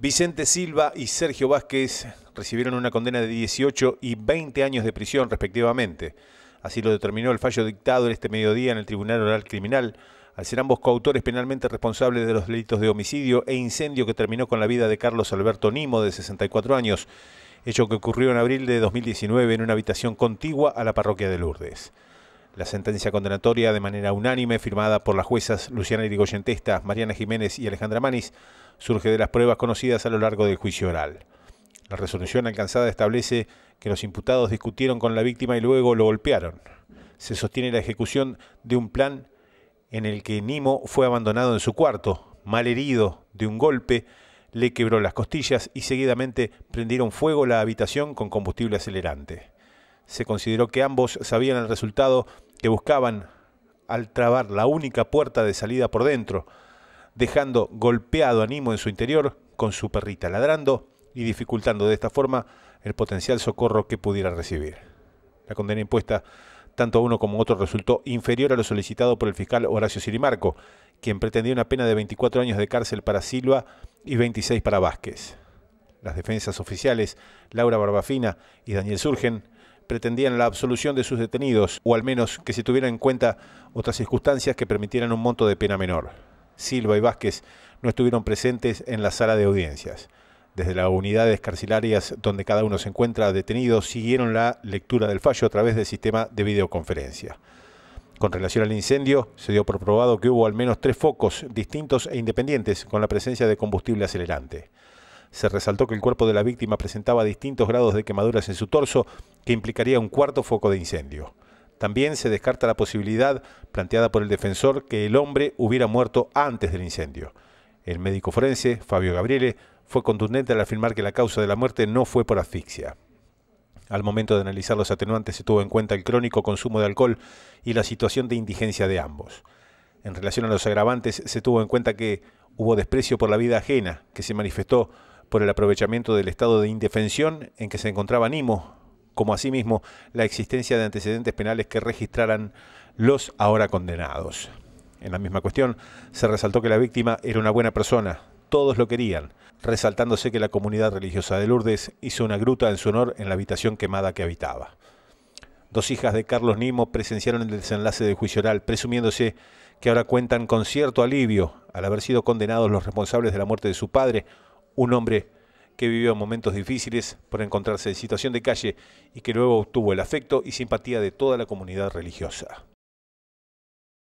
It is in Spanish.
Vicente Silva y Sergio Vázquez recibieron una condena de 18 y 20 años de prisión respectivamente. Así lo determinó el fallo dictado en este mediodía en el Tribunal Oral Criminal, al ser ambos coautores penalmente responsables de los delitos de homicidio e incendio que terminó con la vida de Carlos Alberto Nimo, de 64 años, hecho que ocurrió en abril de 2019 en una habitación contigua a la parroquia de Lourdes. La sentencia condenatoria de manera unánime firmada por las juezas Luciana Irigoyen Testa, Mariana Jiménez y Alejandra Manis surge de las pruebas conocidas a lo largo del juicio oral. La resolución alcanzada establece que los imputados discutieron con la víctima y luego lo golpearon. Se sostiene la ejecución de un plan en el que Nimo fue abandonado en su cuarto, mal herido de un golpe, le quebró las costillas y seguidamente prendieron fuego la habitación con combustible acelerante. Se consideró que ambos sabían el resultado que buscaban al trabar la única puerta de salida por dentro, dejando golpeado a Nimo en su interior con su perrita ladrando y dificultando de esta forma el potencial socorro que pudiera recibir. La condena impuesta tanto a uno como a otro resultó inferior a lo solicitado por el fiscal Horacio Sirimarco, quien pretendía una pena de 24 años de cárcel para Silva y 26 para Vázquez. Las defensas oficiales Laura Barbafina y Daniel Surgen pretendían la absolución de sus detenidos, o al menos que se tuvieran en cuenta otras circunstancias que permitieran un monto de pena menor. Silva y Vázquez no estuvieron presentes en la sala de audiencias. Desde las unidades carcelarias donde cada uno se encuentra detenido, siguieron la lectura del fallo a través del sistema de videoconferencia. Con relación al incendio, se dio por probado que hubo al menos tres focos distintos e independientes con la presencia de combustible acelerante. Se resaltó que el cuerpo de la víctima presentaba distintos grados de quemaduras en su torso, que implicaría un cuarto foco de incendio. También se descarta la posibilidad, planteada por el defensor, que el hombre hubiera muerto antes del incendio. El médico forense, Fabio Gabriele, fue contundente al afirmar que la causa de la muerte no fue por asfixia. Al momento de analizar los atenuantes se tuvo en cuenta el crónico consumo de alcohol y la situación de indigencia de ambos. En relación a los agravantes se tuvo en cuenta que hubo desprecio por la vida ajena, que se manifestó por el aprovechamiento del estado de indefensión en que se encontraba Nimo, como asimismo la existencia de antecedentes penales que registraran los ahora condenados. En la misma cuestión, se resaltó que la víctima era una buena persona, todos lo querían, resaltándose que la comunidad religiosa de Lourdes hizo una gruta en su honor en la habitación quemada que habitaba. Dos hijas de Carlos Nimo presenciaron el desenlace del juicio oral, presumiéndose que ahora cuentan con cierto alivio al haber sido condenados los responsables de la muerte de su padre, un hombre que vivió momentos difíciles por encontrarse en situación de calle y que luego obtuvo el afecto y simpatía de toda la comunidad religiosa.